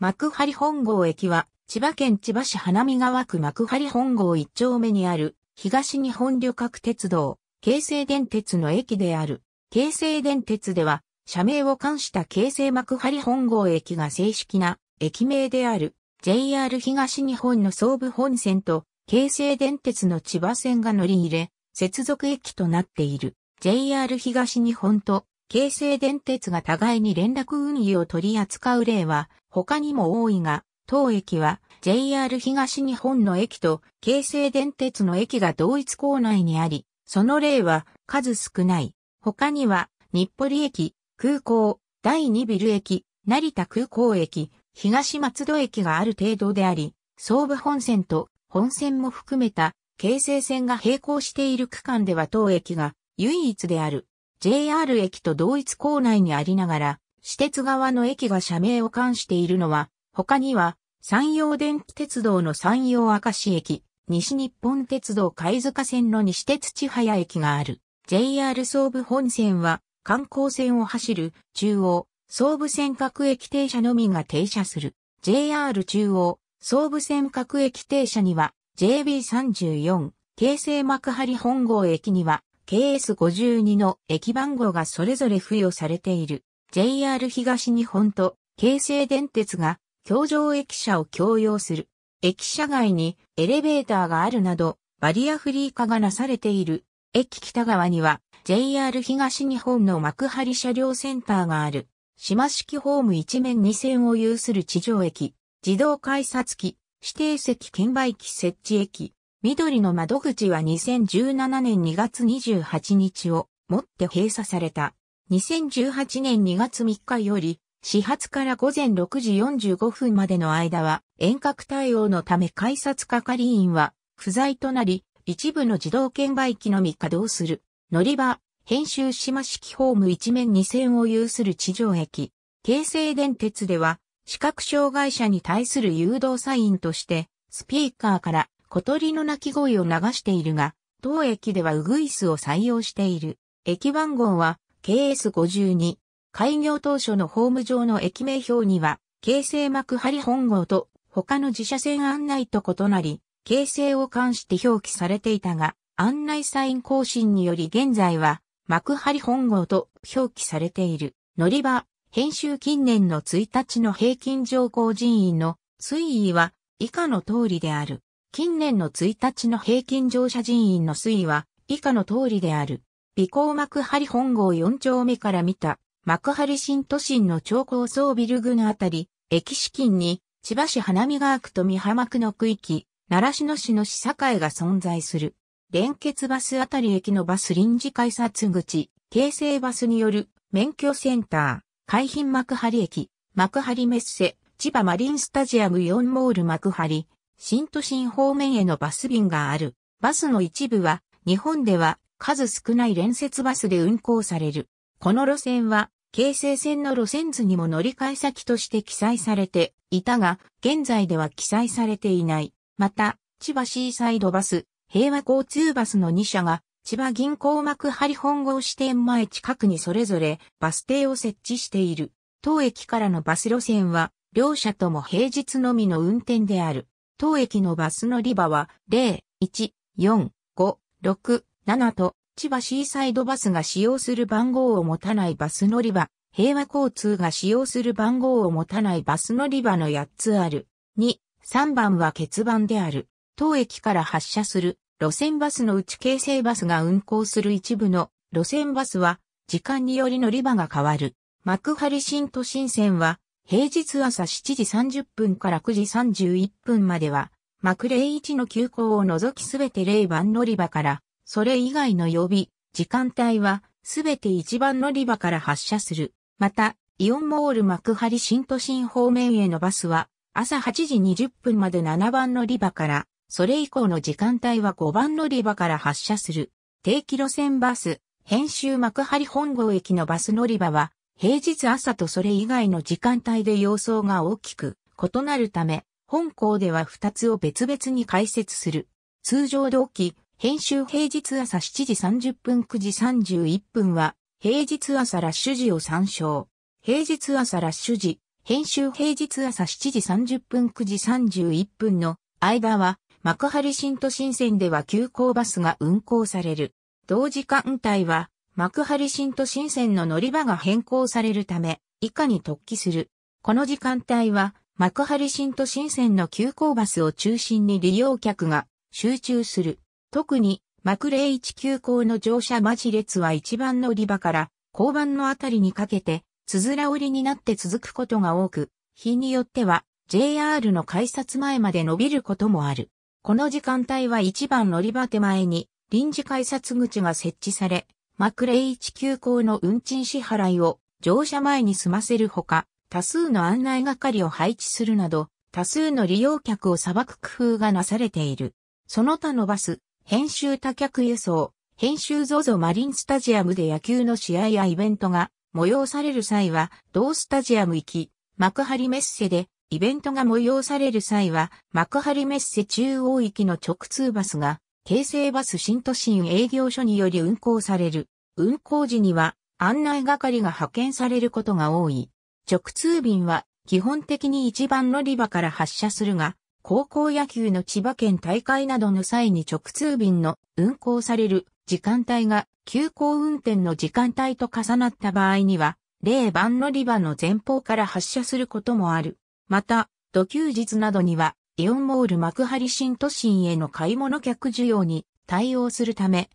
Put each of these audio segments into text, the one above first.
幕張本郷駅は、千葉県千葉市花見川区幕張本郷一丁目にある、東日本旅客鉄道、京成電鉄の駅である。京成電鉄では、社名を冠した京成幕張本郷駅が正式な駅名である。JR 東日本の総武本線と、京成電鉄の千葉線が乗り入れ、接続駅となっている。JR 東日本と、京成電鉄が互いに連絡運輸を取り扱う例は、他にも多いが、当駅は JR 東日本の駅と京成電鉄の駅が同一構内にあり、その例は数少ない。他には、日暮里駅、空港、第二ビル駅、成田空港駅、東松戸駅がある程度であり、総武本線と本線も含めた京成線が並行している区間では当駅が唯一である。JR 駅と同一構内にありながら、私鉄側の駅が社名を冠しているのは、他には、山陽電気鉄道の山陽明石駅、西日本鉄道貝塚線の西鉄千早駅がある。JR 総武本線は、観光線を走る中央、総武線各駅停車のみが停車する。JR 中央、総武線各駅停車には、JB34、京成幕張本郷駅には、KS52 の駅番号がそれぞれ付与されている。JR 東日本と京成電鉄が京上駅舎を共用する。駅舎外にエレベーターがあるなど、バリアフリー化がなされている。駅北側には JR 東日本の幕張車両センターがある。島式ホーム一面二線を有する地上駅、自動改札機、指定席券売機設置駅。緑の窓口は2017年2月28日をもって閉鎖された。2018年2月3日より、始発から午前6時45分までの間は、遠隔対応のため改札係員は不在となり、一部の自動券売機のみ稼働する。乗り場、編集島式ホーム一面二線を有する地上駅。京成電鉄では、視覚障害者に対する誘導サインとして、スピーカーから小鳥の鳴き声を流しているが、当駅ではウグイスを採用している。駅番号は KS52。開業当初のホーム上の駅名表には、京成幕張本号と他の自社線案内と異なり、京成を冠して表記されていたが、案内サイン更新により現在は、幕張本号と表記されている。乗り場、編集近年の1日の平均乗降人員の推移は以下の通りである。近年の1日の平均乗車人員の推移は以下の通りである。微光幕張本郷4丁目から見た、幕張新都心の超高層ビル群あたり、駅資金に、千葉市花見川区と美浜区の区域、習志野市の市境が存在する。連結バスあたり駅のバス臨時改札口、京成バスによる免許センター、海浜幕張駅、幕張メッセ、千葉マリンスタジアム4モール幕張、新都心方面へのバス便がある。バスの一部は、日本では数少ない連接バスで運行される。この路線は、京成線の路線図にも乗り換え先として記載されていたが、現在では記載されていない。また、千葉シーサイドバス、平和交通バスの2社が、千葉銀行幕張本郷支店前近くにそれぞれバス停を設置している。当駅からのバス路線は、両社とも平日のみの運転である。当駅のバス乗り場は、0、1、4、5、6、7と千葉シーサイドバスが使用する番号を持たないバス乗り場、平和交通が使用する番号を持たないバス乗り場の8つある。2、3番は欠番である。当駅から発車する路線バスのうち京成バスが運行する一部の路線バスは時間により乗り場が変わる。幕張新都心線は平日朝7時30分から9時31分までは、幕0 1の急行を除きすべて0番乗り場からそれ以外の予備、時間帯は、すべて一番乗り場から発車する。また、イオンモール幕張新都心方面へのバスは、朝8時20分まで7番乗り場から、それ以降の時間帯は5番乗り場から発車する。定期路線バス、編集幕張本郷駅のバス乗り場は、平日朝とそれ以外の時間帯で様相が大きく異なるため、本校では2つを別々に開設する。通常同期、編集平日朝7時30分9時31分は、平日朝ラッシュ時を参照。平日朝ラッシュ時、編集平日朝7時30分9時31分の間は、幕張新都心線では急行バスが運行される。同時間帯は、幕張新都心線の乗り場が変更されるため、以下に突起する。この時間帯は、幕張新都心線の急行バスを中心に利用客が集中する。特に、マクレイ19校の乗車待ち列は一番乗り場から、交番のあたりにかけて、つづら折りになって続くことが多く、日によっては、JR の改札前まで伸びることもある。この時間帯は一番乗り場手前に、臨時改札口が設置され、マクレイ19校の運賃支払いを乗車前に済ませるほか、多数の案内係を配置するなど、多数の利用客を裁く工夫がなされている。その他のバス、編集多客輸送、編集 ZOZO マリンスタジアムで野球の試合やイベントが催される際は、同スタジアム行き、幕張メッセで、イベントが催される際は、幕張メッセ中央行きの直通バスが、京成バス新都心営業所により運行される。運行時には、案内係が派遣されることが多い。直通便は、基本的に一番乗り場から発車するが、高校野球の千葉県大会などの際に直通便の運行される時間帯が急行運転の時間帯と重なった場合には、例番乗り場の前方から発車することもある。また、土休日などには、イオンモール幕張新都心への買い物客需要に対応するため、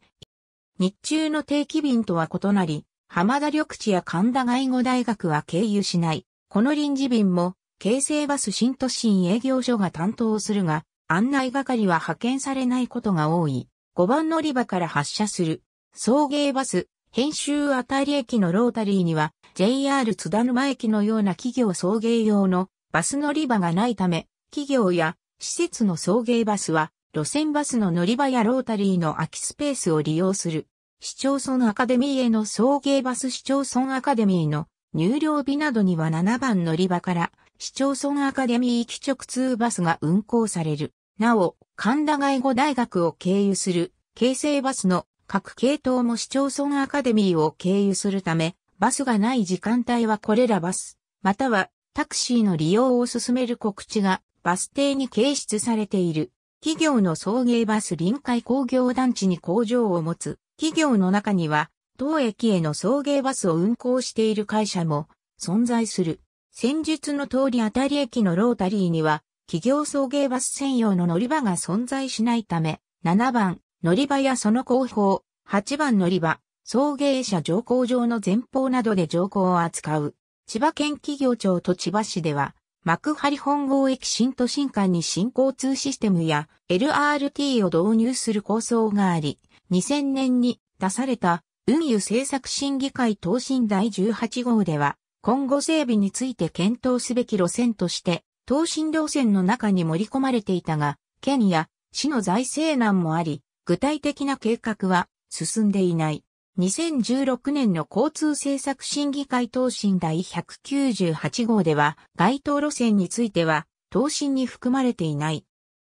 日中の定期便とは異なり、浜田緑地や神田外語大学は経由しない。この臨時便も京成バス新都心営業所が担当するが、案内係は派遣されないことが多い。5番乗り場から発車する。送迎バス、編集あたり駅のロータリーには JR 津田沼駅のような企業送迎用のバス乗り場がないため、企業や施設の送迎バスは路線バスの乗り場やロータリーの空きスペースを利用する。市町村アカデミーへの送迎バス市町村アカデミーの入寮日などには7番乗り場から市町村アカデミーき直通バスが運行される。なお、神田外語大学を経由する、京成バスの各系統も市町村アカデミーを経由するため、バスがない時間帯はこれらバス、またはタクシーの利用を進める告知がバス停に掲出されている。企業の送迎バス臨海工業団地に工場を持つ企業の中には、当駅への送迎バスを運行している会社も存在する。先述の通り当たり駅のロータリーには、企業送迎バス専用の乗り場が存在しないため、7番、乗り場やその後方、8番乗り場、送迎車乗降場の前方などで乗降を扱う。千葉県企業庁と千葉市では、幕張本郷駅新都心間に新交通システムや LRT を導入する構想があり、2000年に出された運輸政策審議会答申第18号では、今後整備について検討すべき路線として、東進路線の中に盛り込まれていたが、県や市の財政難もあり、具体的な計画は進んでいない。2016年の交通政策審議会答申第198号では、該当路線については、答申に含まれていない。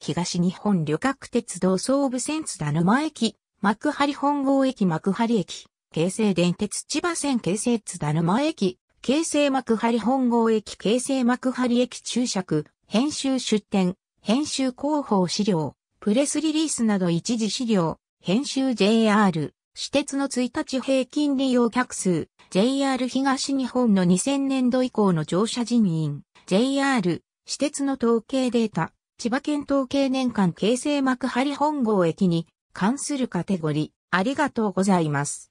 東日本旅客鉄道総武線津田沼駅、幕張本郷駅幕張駅、京成電鉄千葉線京成津田沼駅、京成幕張本郷駅京成幕張駅注釈、編集出展、編集広報資料、プレスリリースなど一時資料、編集 JR、私鉄の1日平均利用客数、JR 東日本の2000年度以降の乗車人員、JR、私鉄の統計データ、千葉県統計年間京成幕張本郷駅に関するカテゴリー、ありがとうございます。